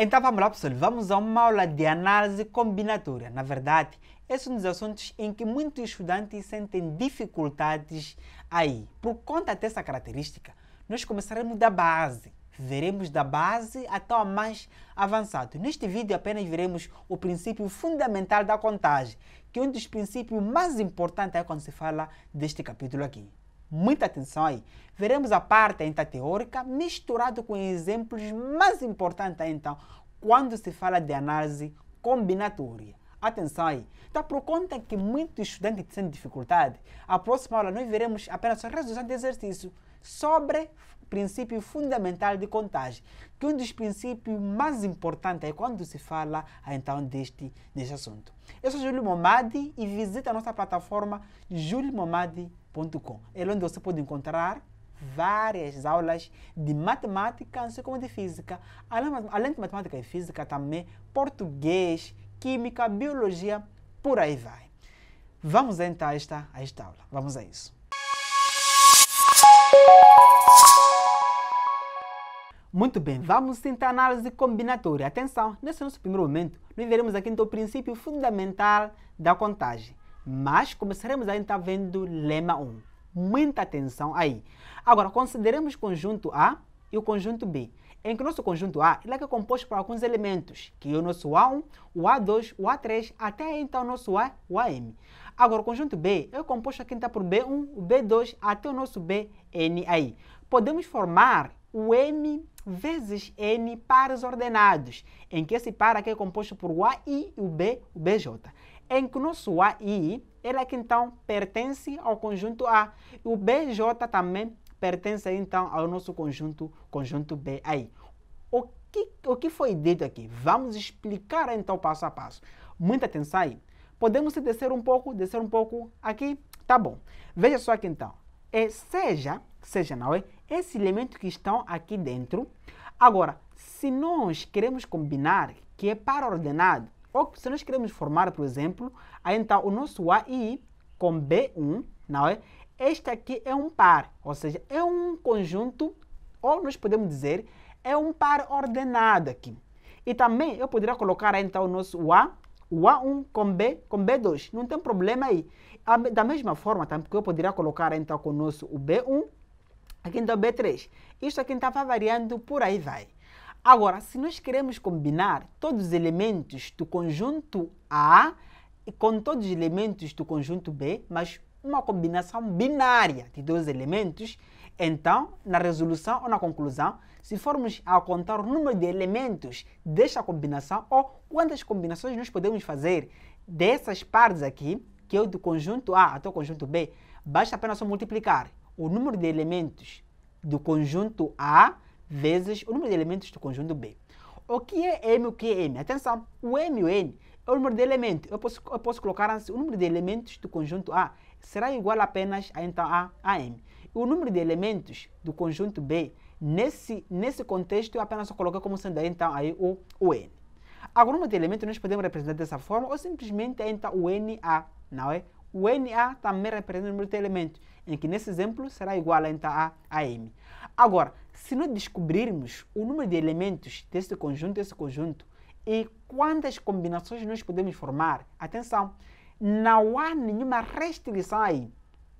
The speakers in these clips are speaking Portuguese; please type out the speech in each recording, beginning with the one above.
Então vamos lá pessoal, vamos a uma aula de análise combinatória. Na verdade, esses são dos assuntos em que muitos estudantes sentem dificuldades aí. Por conta dessa característica, nós começaremos da base. Veremos da base até o mais avançado. Neste vídeo apenas veremos o princípio fundamental da contagem, que é um dos princípios mais importantes quando se fala deste capítulo aqui. Muita atenção aí. Veremos a parte ainda teórica misturado com exemplos mais importantes então, quando se fala de análise combinatória. Atenção aí. Então, por conta que muitos estudantes têm dificuldade, a próxima aula nós veremos apenas a resolução de exercício sobre princípio fundamental de contagem, que é um dos princípios mais importantes quando se fala então deste, deste assunto. Eu sou Júlio Momadi e visita a nossa plataforma juliomomadi.com www.matematicaclub.com. É onde você pode encontrar várias aulas de matemática, assim como é de física. Além de matemática e física, também português, química, biologia, por aí vai. Vamos entrar a esta, a esta aula. Vamos a isso. Muito bem, vamos tentar análise combinatória. Atenção, nesse é nosso primeiro momento, nós veremos aqui então o princípio fundamental da contagem. Mas começaremos a vendo lema 1. Muita atenção aí. Agora, consideremos conjunto A e o conjunto B em que o nosso conjunto A ele é, é composto por alguns elementos, que é o nosso A1, o A2, o A3, até então o nosso A, o AM. Agora, o conjunto B é composto aqui então por B1, o B2, até o nosso Aí Podemos formar o M vezes N pares ordenados, em que esse par aqui é composto por o AI e o B, o BJ em que o nosso AI, ele é que então pertence ao conjunto A. o BJ também pertence então ao nosso conjunto, conjunto B aí. O que, o que foi dito aqui? Vamos explicar então passo a passo. Muita atenção aí. Podemos descer um pouco, descer um pouco aqui? Tá bom. Veja só aqui então. É, seja, seja não é, esse elemento que estão aqui dentro. Agora, se nós queremos combinar que é para ordenado, ou se nós queremos formar, por exemplo, aí então o nosso AI com B1, não é? Este aqui é um par, ou seja, é um conjunto, ou nós podemos dizer, é um par ordenado aqui. E também eu poderia colocar aí então o nosso A, o A1 com B, com B2, não tem problema aí. Da mesma forma, também tá? eu poderia colocar aí então com o nosso o B1, aqui então B3. Isso aqui estava então, variando, por aí vai. Agora, se nós queremos combinar todos os elementos do conjunto A com todos os elementos do conjunto B, mas uma combinação binária de dois elementos, então, na resolução ou na conclusão, se formos a contar o número de elementos desta combinação ou quantas combinações nós podemos fazer dessas partes aqui, que é o do conjunto A até o conjunto B, basta apenas multiplicar o número de elementos do conjunto A vezes o número de elementos do conjunto B. O que é M, o que é N? Atenção, o M e o N é o número de elementos. Eu posso, eu posso colocar assim, o número de elementos do conjunto A será igual apenas a, então, a, a M. E o número de elementos do conjunto B, nesse, nesse contexto, eu apenas coloquei como sendo então aí o, o N. Agora, o número de elementos nós podemos representar dessa forma ou simplesmente então o NA, não é? O NA também representa o número de elementos, em que nesse exemplo será igual a, então, a, a M. Agora, se nós descobrirmos o número de elementos desse conjunto, desse conjunto, e quantas combinações nós podemos formar, atenção, não há nenhuma restrição aí.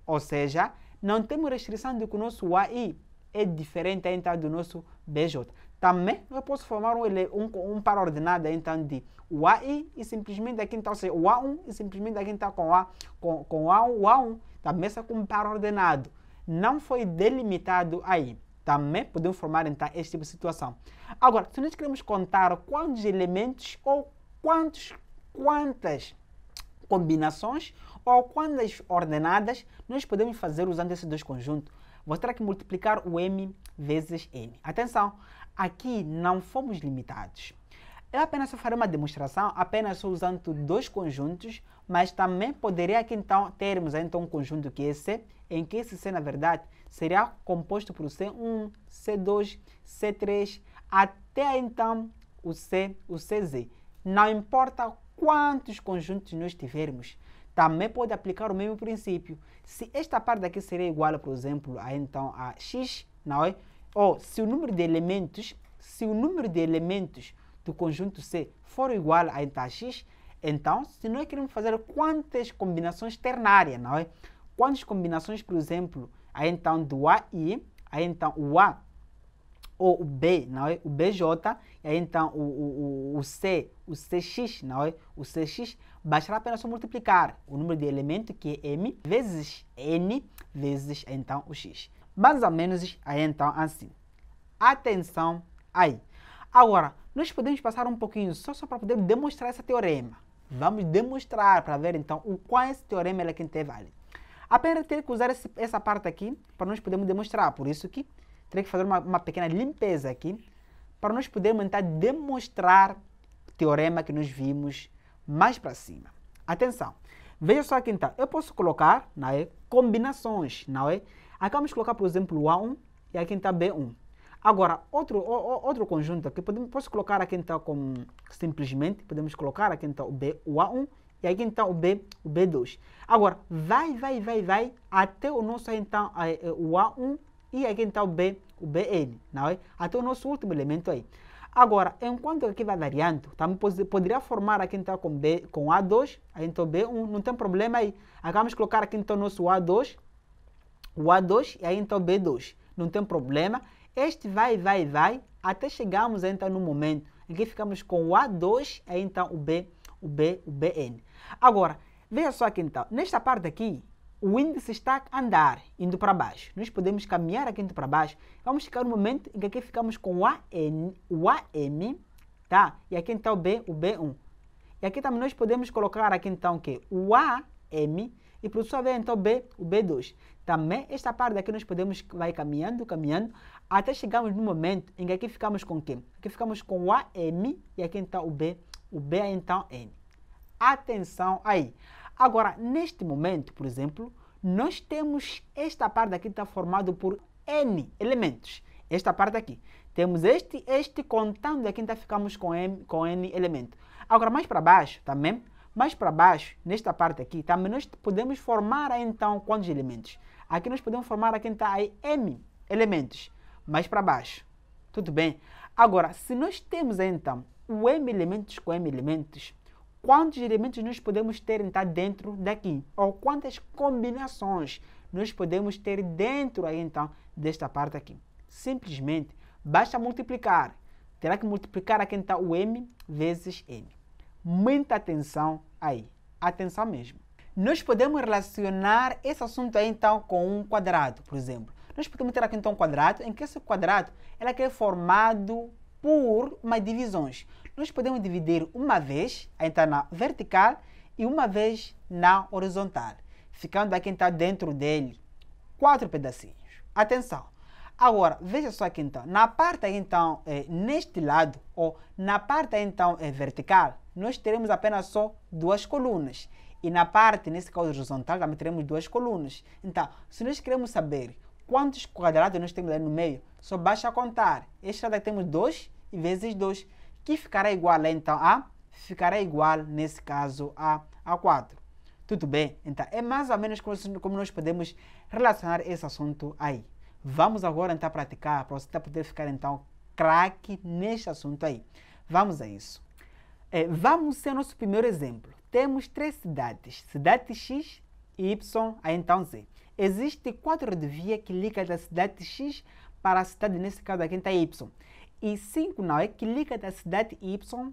Ou seja, não temos restrição de que o nosso AI é diferente então do nosso BJ. Também eu posso formar um, um, um par ordenado então de AI e simplesmente aqui então, ou seja, o A1 e simplesmente aqui então com A, com, com A1, o A1, também está com um par ordenado. Não foi delimitado aí também podemos formar então este tipo de situação. Agora, se nós queremos contar quantos elementos ou quantos, quantas combinações ou quantas ordenadas nós podemos fazer usando esses dois conjuntos, você terá que multiplicar o m vezes n. Atenção, aqui não fomos limitados. Eu apenas farei uma demonstração, apenas usando dois conjuntos, mas também poderia aqui então termos então um conjunto que é C, em que esse C, na verdade, será composto por C1, C2, C3, até então o C, o CZ. Não importa quantos conjuntos nós tivermos, também pode aplicar o mesmo princípio. Se esta parte daqui seria igual, por exemplo, a então a x, não é? Ou se o número de elementos, se o número de elementos do conjunto C for igual a então a x, então se nós queremos fazer quantas combinações ternárias, não é? Quantas combinações, por exemplo, aí então do AI, aí então o A ou o B, não é? O BJ, e aí então o, o, o, o C, o CX, não é? O CX bastará apenas multiplicar o número de elementos que é M vezes N vezes então o X. Mais ou menos aí então assim. Atenção aí. Agora, nós podemos passar um pouquinho só, só para poder demonstrar esse teorema. Vamos demonstrar para ver então o qual é esse teorema é que é válido. Apenas ter que usar esse, essa parte aqui para nós podermos demonstrar. Por isso que teria que fazer uma, uma pequena limpeza aqui para nós podermos tentar demonstrar o teorema que nós vimos mais para cima. Atenção, veja só aqui então, eu posso colocar não é, combinações, não é? Aqui vamos colocar, por exemplo, o A1 e aqui está então, B1. Agora, outro, o, outro conjunto aqui, podemos, posso colocar aqui então como simplesmente, podemos colocar aqui então o, B, o A1 e aqui então o, B, o B2. Agora, vai, vai, vai, vai até o nosso então eh, o A1 e aqui então o B, o BN, não é? Até o nosso último elemento aí. Agora, enquanto aqui vai variando, também tá? poderia formar aqui então com, B, com A2, aí então B1, não tem problema aí. Agora vamos colocar aqui então o nosso A2, o A2 e aí então B2, não tem problema. Este vai, vai, vai, até chegarmos então no momento em que ficamos com o A2 e aí então o B2 o B, o BN. Agora, veja só aqui então, nesta parte aqui, o índice está a andar, indo para baixo. Nós podemos caminhar aqui indo para baixo. Vamos chegar no momento em que aqui ficamos com o AN, o AM, tá? E aqui então o B, o B1. E aqui também nós podemos colocar aqui então o quê? O AM e por sua vez então o B, o B2. Também esta parte aqui nós podemos vai caminhando, caminhando, até chegarmos no momento em que aqui ficamos com o quê? Aqui ficamos com o AM e aqui então o B, o B é então N. Atenção aí. Agora, neste momento, por exemplo, nós temos esta parte aqui que está formada por N elementos. Esta parte aqui. Temos este, este contando aqui, então ficamos com, M, com N elemento. Agora, mais para baixo também, tá mais para baixo, nesta parte aqui, também tá? nós podemos formar então quantos elementos? Aqui nós podemos formar aqui então aí M elementos, mais para baixo. Tudo bem? Agora, se nós temos então o M elementos com M elementos, quantos elementos nós podemos ter tá, dentro daqui? Ou quantas combinações nós podemos ter dentro aí, então, desta parte aqui? Simplesmente, basta multiplicar. Terá que multiplicar aqui, então, o M vezes N. Muita atenção aí. Atenção mesmo. Nós podemos relacionar esse assunto aí, então, com um quadrado, por exemplo. Nós podemos ter aqui, então, um quadrado, em que esse quadrado ele é, é formado por mais divisões. Nós podemos dividir uma vez, então na vertical, e uma vez na horizontal, ficando aqui então dentro dele quatro pedacinhos. Atenção! Agora, veja só aqui então, na parte então, eh, neste lado, ou na parte então eh, vertical, nós teremos apenas só duas colunas. E na parte, nesse caso horizontal, também teremos duas colunas. Então, se nós queremos saber quantos quadrados nós temos ali no meio, só basta contar. Este lado aqui temos 2 vezes 2, que ficará igual então a... Ficará igual, nesse caso, a, a 4. Tudo bem? Então, é mais ou menos como nós podemos relacionar esse assunto aí. Vamos agora então praticar, para você poder ficar então craque neste assunto aí. Vamos a isso. É, vamos ser nosso primeiro exemplo. Temos três cidades, cidade X, Y, a então Z. Existem quatro rodovias que ligam da cidade X para a cidade, neste caso aqui está Y. E 5 não, é que liga da cidade Y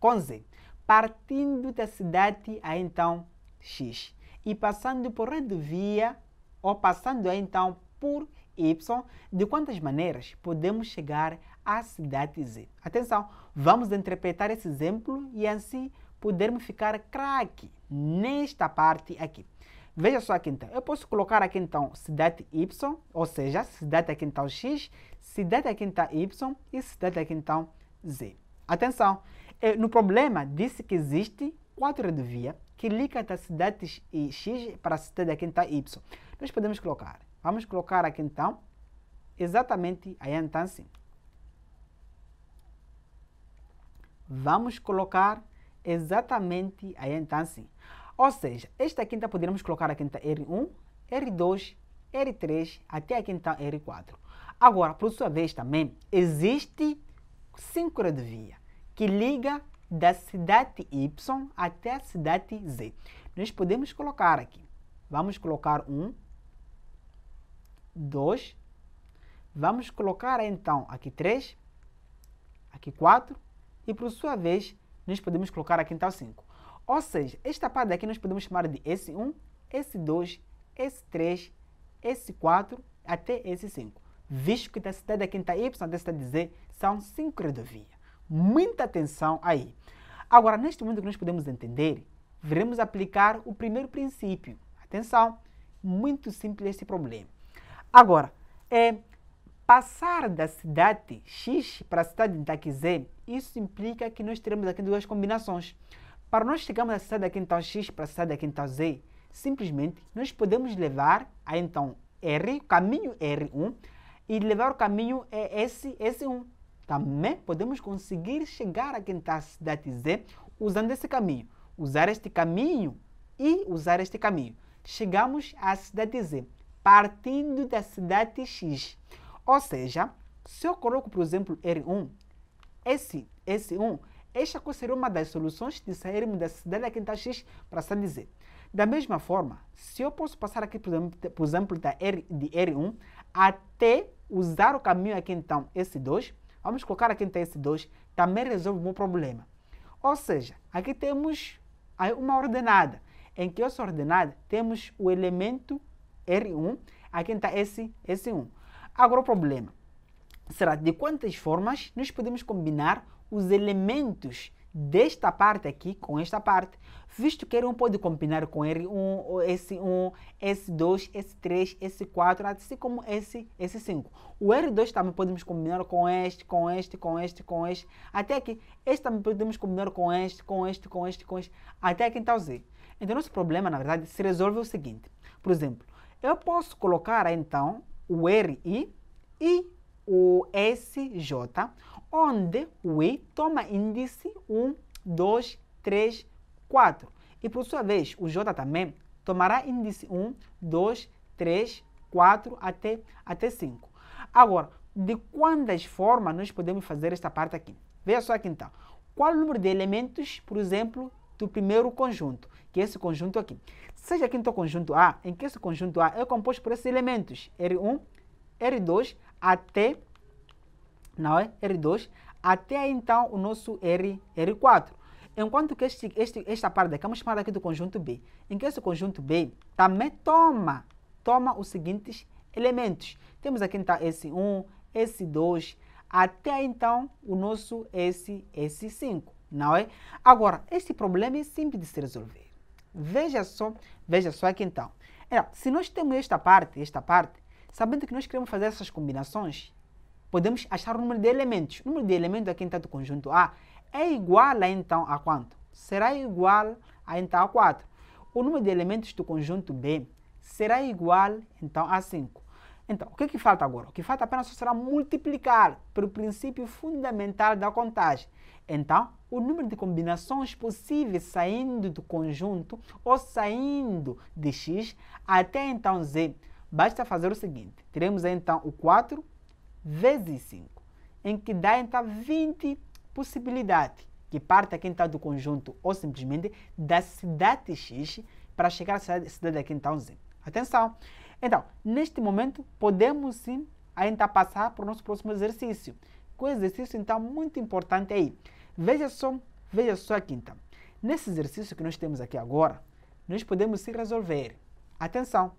com Z, partindo da cidade a então X. E passando por rodovia, ou passando a então por Y, de quantas maneiras podemos chegar à cidade Z? Atenção, vamos interpretar esse exemplo e assim podermos ficar craque nesta parte aqui. Veja só aqui então, eu posso colocar aqui então cidade Y, ou seja, cidade aqui então X, cidade aqui então Y e cidade aqui então Z. Atenção, eh, no problema disse que existe quatro é via que ligam da cidade X para a cidade aqui então Y. Nós podemos colocar, vamos colocar aqui então exatamente aí então assim Vamos colocar exatamente aí então assim ou seja, esta quinta poderíamos colocar a quinta R1, R2, R3 até a quinta R4. Agora, por sua vez também, existe sincrodovia que liga da cidade Y até a cidade Z. Nós podemos colocar aqui. Vamos colocar um, 2, vamos colocar então aqui 3, aqui 4 e por sua vez nós podemos colocar aqui então 5. Ou seja, esta parte aqui nós podemos chamar de S1, S2, S3, S4 até S5, visto que da cidade da quinta Y até a cidade Z são cinco rodovias. Muita atenção aí. Agora, neste momento que nós podemos entender, veremos aplicar o primeiro princípio. Atenção, muito simples esse problema. Agora, é, passar da cidade X para a cidade de Z, isso implica que nós teremos aqui duas combinações. Para nós chegarmos a cidade da quintal X para a cidade da quintal Z, simplesmente nós podemos levar a então R, caminho R1, e levar o caminho é S, S1. Também podemos conseguir chegar à quintal cidade Z usando esse caminho. Usar este caminho e usar este caminho. Chegamos à cidade Z, partindo da cidade X. Ou seja, se eu coloco, por exemplo, R1, S S1 esta seria uma das soluções de sairmos da cidade da quinta X para San José. Da mesma forma, se eu posso passar aqui, por exemplo, por exemplo da R, de R1 até usar o caminho aqui então S2, vamos colocar aqui então S2, também resolve o meu problema. Ou seja, aqui temos uma ordenada, em que essa ordenada temos o elemento R1, aqui está S, S1. Agora o problema será de quantas formas nós podemos combinar os elementos desta parte aqui com esta parte, visto que ele não pode combinar com R1, S1, S2, S3, S4, assim como S, S5. O R2 também podemos combinar com este, com este, com este, com este, até aqui. Este também podemos combinar com este, com este, com este, com este, até aqui então Z. Então, nosso problema, na verdade, se resolve o seguinte. Por exemplo, eu posso colocar, então, o RI e o SJ, onde o i toma índice 1, 2, 3, 4. E por sua vez, o j também tomará índice 1, 2, 3, 4 até, até 5. Agora, de quantas formas nós podemos fazer esta parte aqui? Veja só aqui então. Qual o número de elementos, por exemplo, do primeiro conjunto, que é esse conjunto aqui. Seja aqui então conjunto A, em que esse conjunto A é composto por esses elementos R1, R2 até não é? R2, até então o nosso R, R4. Enquanto que este, este, esta parte daqui, vamos chamar aqui do conjunto B, em que esse conjunto B também toma, toma os seguintes elementos. Temos aqui então S1, S2, até então o nosso S, S5, não é? Agora, este problema é simples de se resolver. Veja só, veja só aqui então. Então, se nós temos esta parte, esta parte, sabendo que nós queremos fazer essas combinações, podemos achar o número de elementos. O número de elementos aqui então do conjunto A é igual a então a quanto? Será igual a então a 4. O número de elementos do conjunto B será igual então a 5. Então, o que, é que falta agora? O que falta apenas será multiplicar pelo princípio fundamental da contagem. Então, o número de combinações possíveis saindo do conjunto ou saindo de x até então z. Basta fazer o seguinte, teremos então o 4 vezes 5, em que dá então 20 possibilidades, que parte aqui então do conjunto ou simplesmente da cidade X para chegar à cidade, cidade aqui então Z. Atenção! Então, neste momento, podemos sim ainda passar para o nosso próximo exercício. o exercício então muito importante aí. Veja só, veja só aqui então. Nesse exercício que nós temos aqui agora, nós podemos se resolver. Atenção!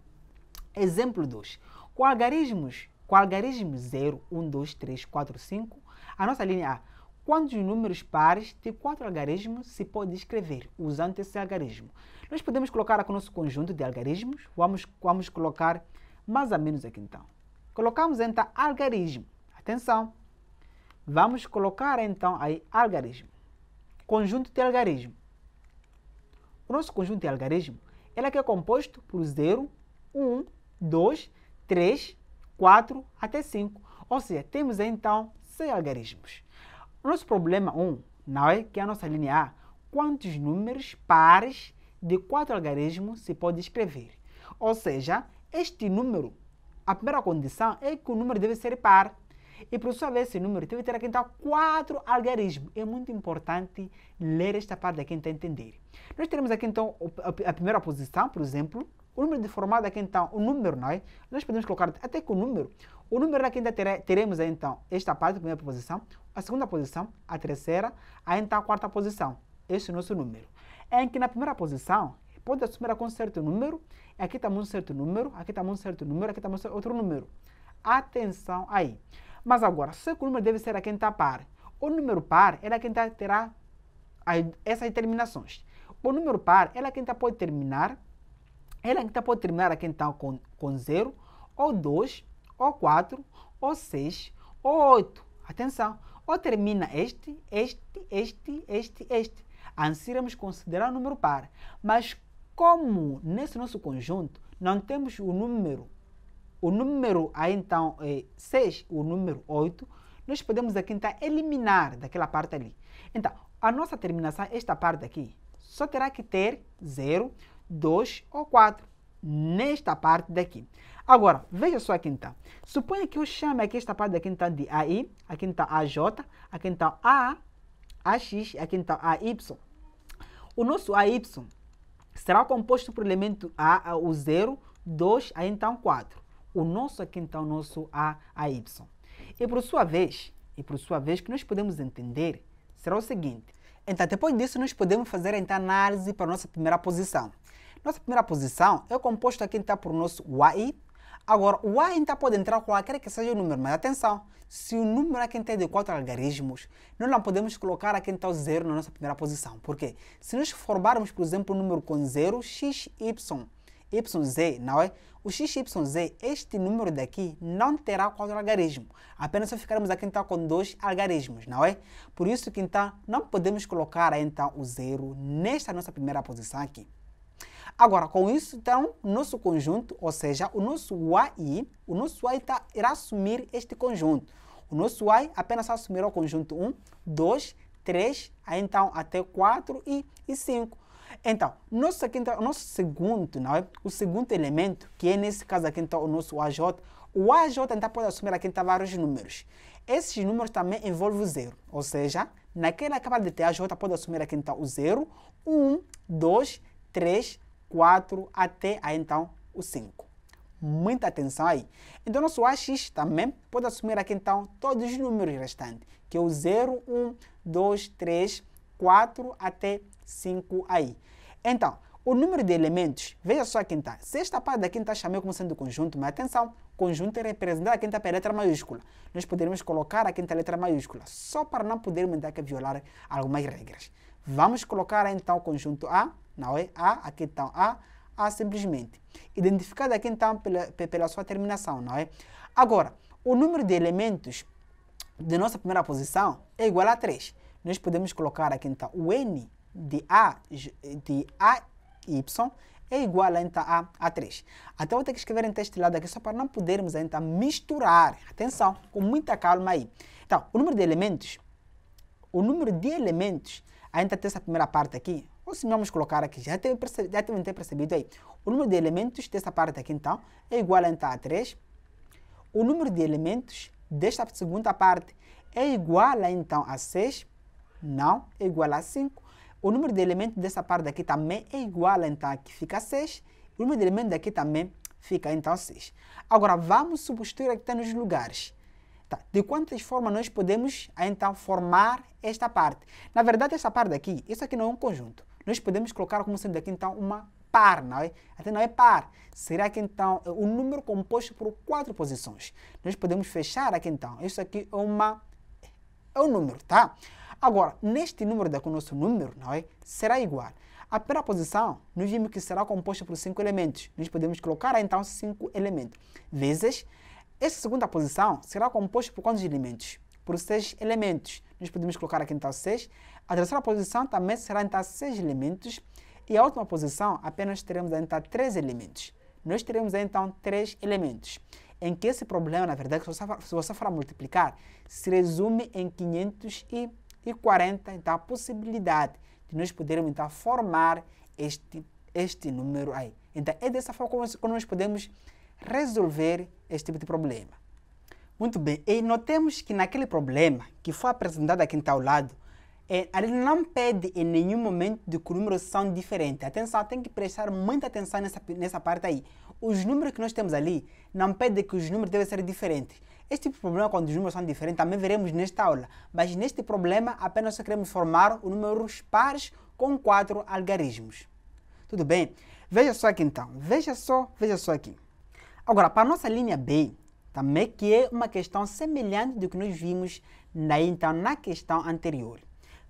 Exemplo 2. Com algarismos com algarismo 0, 1, 2, 3, 4, 5, a nossa linha A. Quantos números pares de quatro algarismos se pode escrever usando esse algarismo? Nós podemos colocar aqui o nosso conjunto de algarismos. Vamos, vamos colocar mais ou menos aqui então. Colocamos então algarismo. Atenção! Vamos colocar então aí algarismo. Conjunto de algarismo. O nosso conjunto de algarismo ele é, é composto por 0, 1, 2, 3, 4 até 5. Ou seja, temos então 6 algarismos. Nosso problema 1, um, não é? Que é a nossa linha A. Quantos números pares de 4 algarismos se pode escrever? Ou seja, este número, a primeira condição é que o número deve ser par. E para vez, esse número, deve ter aqui então 4 algarismos. É muito importante ler esta parte aqui para então, entender. Nós teremos aqui então a primeira posição, por exemplo, o número deformado aqui é então, o número, não é? Nós podemos colocar até que o número. O número aqui é ainda teremos então esta parte, a primeira posição, a segunda posição, a terceira, aí então a quarta posição. Este é o nosso número. É em que na primeira posição, pode assumir com um certo número, aqui está um certo número, aqui está um certo número, aqui está um outro número. Atenção aí. Mas agora, se o número deve ser a quem está par. O número par é quem tá, terá essas determinações O número par é quem tá, pode terminar ela então pode terminar aqui então com, com 0, ou 2, ou 4, ou 6, ou 8. Atenção! Ou termina este, este, este, este, este. Assim iremos considerar o número par. Mas como nesse nosso conjunto não temos o número, o número aí então é 6, o número 8, nós podemos aqui então eliminar daquela parte ali. Então, a nossa terminação, esta parte aqui, só terá que ter 0, 2 ou 4, nesta parte daqui. Agora, veja só aqui então. Suponha que eu chame aqui esta parte daqui então de AI, aqui então AJ, aqui então A, AX, aqui então AY. Então o nosso AY será composto por elemento A, o 0, 2, aí então 4. O nosso aqui então, o nosso A, AY. E por sua vez, e por sua vez, que nós podemos entender será o seguinte. Então, depois disso, nós podemos fazer então, a análise para a nossa primeira posição. Nossa primeira posição é composto aqui então por nosso y. Agora, o y então pode entrar qualquer que seja o número, mas atenção, se o número aqui tem de quatro algarismos, nós não podemos colocar aqui então zero na nossa primeira posição. Por quê? Se nós formarmos, por exemplo, um número com zero, x, y, Z, não é? O X Z este número daqui, não terá quatro algarismos. Apenas só ficaremos aqui então com dois algarismos, não é? Por isso que então não podemos colocar então o zero nesta nossa primeira posição aqui. Agora, com isso, então, nosso conjunto, ou seja, o nosso y, o nosso y tá, irá assumir este conjunto. O nosso y apenas assumirá o conjunto 1, 2, 3, aí então até 4 e, e 5. Então, nosso, aqui, então, nosso segundo, não é? o segundo elemento, que é nesse caso aqui então o nosso AJ, o AJ então pode assumir aqui então vários números. Esses números também envolvem o zero, ou seja, naquela camada de TAJ pode assumir aqui então o zero, 1, 2, 3, 4 até a, então o 5. Muita atenção aí. Então nosso AX também pode assumir aqui então todos os números restantes, que é o 0, 1, 2, 3, 4 até 5 aí. Então, o número de elementos, veja só aqui está. Então, Se esta parte daqui está então, chamei como sendo conjunto, mas atenção, conjunto é representado aqui então pela letra maiúscula. Nós poderíamos colocar aqui então, a letra maiúscula, só para não podermos que violar algumas regras. Vamos colocar então o conjunto A não é? A, aqui então, A, A simplesmente. Identificado aqui então pela, pela sua terminação, não é? Agora, o número de elementos de nossa primeira posição é igual a 3. Nós podemos colocar aqui então o N de A, de A, Y é igual a, então, a, a 3. Então vou ter que escrever em teste lado aqui só para não podermos então misturar. Atenção, com muita calma aí. Então, o número de elementos, o número de elementos, ainda tem essa primeira parte aqui, se vamos colocar aqui, já devem já devem ter percebido aí. O número de elementos dessa parte aqui, então, é igual a, então, a 3. O número de elementos desta segunda parte é igual então, a 6. Não, é igual a 5. O número de elementos dessa parte aqui também é igual a, então, aqui fica 6. O número de elementos daqui também fica, então, 6. Agora, vamos substituir aqui nos lugares. Tá. De quantas formas nós podemos, então, formar esta parte? Na verdade, esta parte aqui, isso aqui não é um conjunto nós podemos colocar como sendo aqui então uma par, não é? Até não é par. Será que então o é um número composto por quatro posições? Nós podemos fechar aqui então. Isso aqui é uma é um número, tá? Agora, neste número daqui, o nosso número, não é? Será igual. A primeira posição, nós vimos que será composta por cinco elementos. Nós podemos colocar então cinco elementos. Vezes, essa segunda posição será composta por quantos elementos? Por seis elementos. Nós podemos colocar aqui então seis. A terceira posição também será entre seis elementos e a última posição apenas teremos entre três elementos. Nós teremos então três elementos, em que esse problema, na verdade, se você, for multiplicar, se resume em 540 então, a possibilidade de nós podermos então formar este, este número aí. Então é dessa forma que nós podemos resolver este tipo de problema. Muito bem, e notemos que naquele problema que foi apresentado aqui então, ao lado, é, não pede em nenhum momento de que os números são diferentes. Atenção, tem que prestar muita atenção nessa, nessa parte aí. Os números que nós temos ali não pede que os números devem ser diferentes. Este tipo de problema, quando os números são diferentes, também veremos nesta aula. Mas neste problema, apenas só queremos formar os números pares com quatro algarismos. Tudo bem? Veja só aqui então. Veja só, veja só aqui. Agora, para a nossa linha B, também que é uma questão semelhante do que nós vimos na, então, na questão anterior.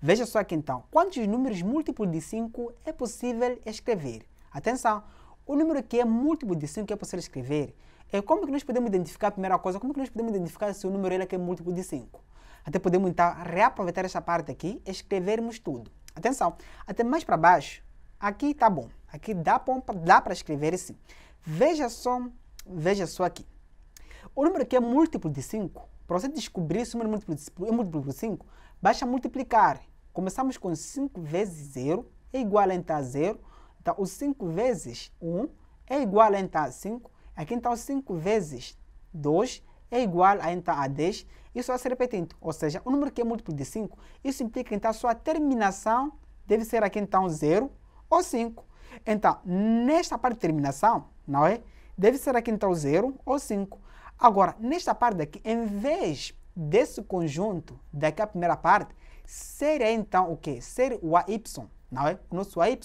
Veja só aqui então, quantos números múltiplos de 5 é possível escrever? Atenção, o número que é múltiplo de 5 é possível escrever. É como que nós podemos identificar, a primeira coisa, como que nós podemos identificar se o número é, que é múltiplo de 5? Até podemos então reaproveitar essa parte aqui, escrevermos tudo. Atenção, até mais para baixo, aqui tá bom, aqui dá para escrever sim. Veja só, veja só aqui. O número que é múltiplo de 5, para você descobrir se o número é múltiplo de 5, é basta multiplicar Começamos com 5 vezes 0 é igual a então 0. Então, o 5 vezes 1 um é igual a então 5. Aqui, então, 5 vezes 2 é igual a então a 10. Isso vai ser repetindo, ou seja, o número que é múltiplo de 5, isso implica, então, sua terminação deve ser aqui, então, 0 ou 5. Então, nesta parte de terminação, não é? Deve ser aqui, então, 0 ou 5. Agora, nesta parte daqui, em vez desse conjunto daqui a primeira parte, Ser é então o quê? Ser o AY, não é? O nosso AY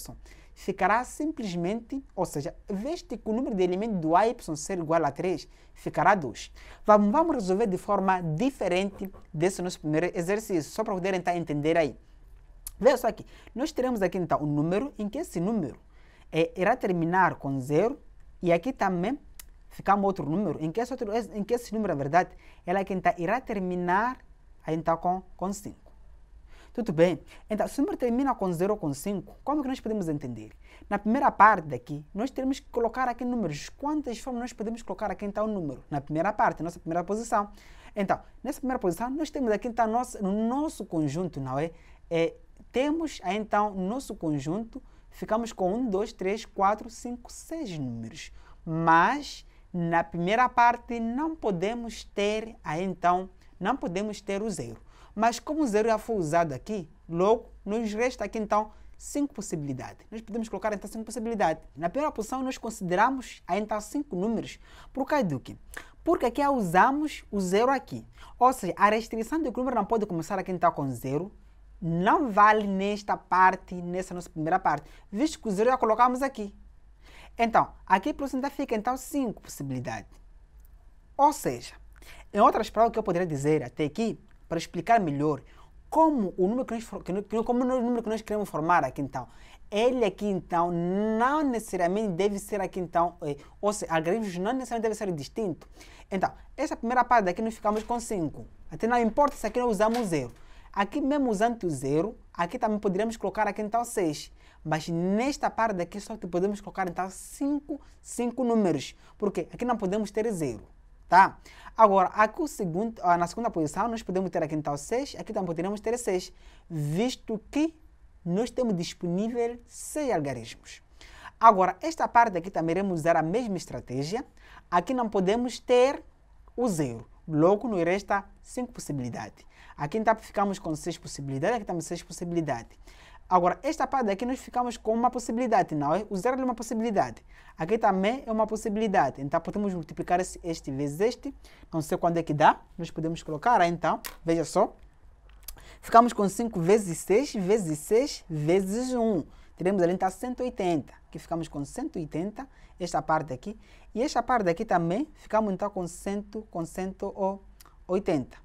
ficará simplesmente, ou seja, veste que o número de elementos do AY ser igual a 3, ficará 2. Vamos, vamos resolver de forma diferente desse nosso primeiro exercício, só para poder tentar entender aí. Veja só aqui, nós teremos aqui então um número em que esse número é, irá terminar com zero e aqui também ficar um outro número em que esse, outro, em que esse número, na verdade, ela aqui é então tá, irá terminar então, com 5. Tudo bem? Então, se o número termina com 0 ou com 5, como que nós podemos entender? Na primeira parte daqui, nós teremos que colocar aqui números. Quantas formas nós podemos colocar aqui então o número? Na primeira parte, nossa primeira posição. Então, nessa primeira posição, nós temos aqui então nosso, no nosso conjunto, não é? é temos então, então nosso conjunto, ficamos com 1, 2, 3, 4, 5, 6 números. Mas na primeira parte não podemos ter aí então, não podemos ter o zero. Mas como o zero já foi usado aqui, logo nos resta aqui então cinco possibilidades. Nós podemos colocar então cinco possibilidades. Na primeira posição nós consideramos então cinco números. Por causa do quê? Porque aqui usamos o zero aqui. Ou seja, a restrição do número não pode começar aqui então com zero. Não vale nesta parte, nessa nossa primeira parte, visto que o zero já colocamos aqui. Então, aqui por cento fica então cinco possibilidades. Ou seja, em outras palavras, o que eu poderia dizer até aqui para explicar melhor como o número que nós, como o número que nós queremos formar aqui então. Ele aqui então não necessariamente deve ser aqui então, eh, ou seja, algarismos não necessariamente deve ser distinto. Então, essa primeira parte daqui nós ficamos com 5. Até não importa se aqui nós usamos 0. Aqui mesmo usando o 0, aqui também poderíamos colocar aqui então 6. Mas nesta parte daqui só que podemos colocar então 5, cinco números. Porque aqui não podemos ter 0 tá? Agora, aqui segundo, na segunda posição, nós podemos ter aqui então 6, aqui também poderíamos ter 6, visto que nós temos disponível 6 algarismos. Agora, esta parte aqui também iremos usar a mesma estratégia. Aqui não podemos ter o zero, logo nos resta 5 possibilidades. Aqui então ficamos com 6 possibilidades, aqui temos 6 possibilidades. Agora, esta parte aqui nós ficamos com uma possibilidade, não é? O zero é uma possibilidade. Aqui também é uma possibilidade. Então, podemos multiplicar este vezes este. Não sei quando é que dá. Nós podemos colocar, aí, ah, então, veja só. Ficamos com 5 vezes 6, vezes 6, vezes 1. Teremos ali, então, 180. Aqui ficamos com 180, esta parte aqui. E esta parte aqui também, ficamos, então, com 100, com 180.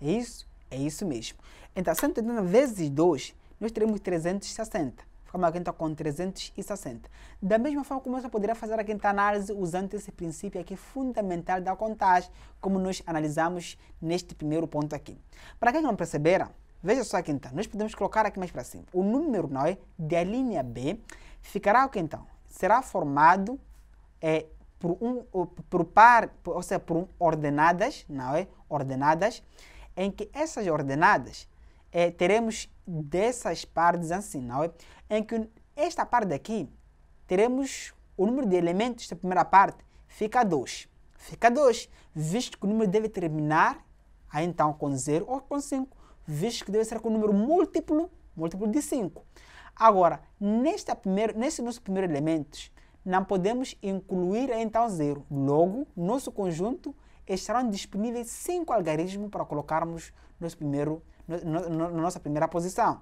É isso? É isso mesmo. Então, 180 vezes 2 nós teremos 360. Ficamos a então com 360. Da mesma forma como você poderá fazer a quinta análise usando esse princípio aqui fundamental da contagem, como nós analisamos neste primeiro ponto aqui. Para quem não perceberam, Veja só aqui então, nós podemos colocar aqui mais para cima. O número 9 da linha B ficará o que então? Será formado é, por um por par, ou seja, por um, ordenadas, não é? Ordenadas, em que essas ordenadas é, teremos dessas partes assim, é em que esta parte aqui teremos o número de elementos da primeira parte fica 2. Fica 2, visto que o número deve terminar aí então com 0 ou com 5, visto que deve ser com um número múltiplo, múltiplo de 5. Agora, neste primeiro, neste nosso primeiro elemento, não podemos incluir então 0. Logo, nosso conjunto estarão disponíveis 5 algarismos para colocarmos nosso primeiro elemento na nossa primeira posição.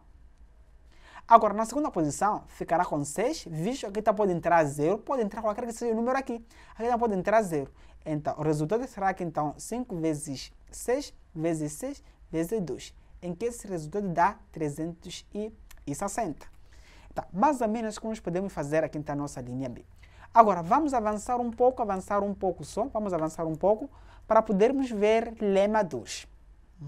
Agora, na segunda posição, ficará com 6, visto que aqui tá pode entrar 0, pode entrar qualquer que seja o número aqui. Aqui não tá pode entrar 0. Então, o resultado será que então 5 vezes 6, vezes 6, vezes 2, em que esse resultado dá 360. Tá, então, mais ou menos como nós podemos fazer aqui na então, nossa linha B. Agora, vamos avançar um pouco, avançar um pouco só, vamos avançar um pouco, para podermos ver lema 2.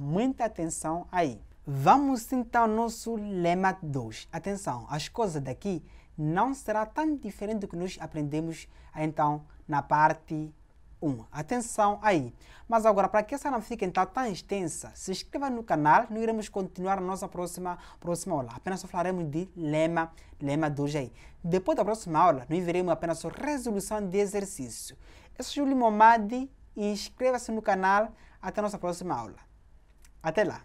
Muita atenção aí. Vamos então ao nosso lema 2. Atenção, as coisas daqui não será tão diferente do que nós aprendemos então na parte 1. Um. Atenção aí. Mas agora, para que essa não fique então tão extensa, se inscreva no canal, Nós iremos continuar a nossa próxima, próxima aula. Apenas falaremos de lema, lema 2 aí. Depois da próxima aula, nós veremos apenas a resolução de exercício. Eu sou Júlio Momadi e inscreva-se no canal. Até a nossa próxima aula. Até lá!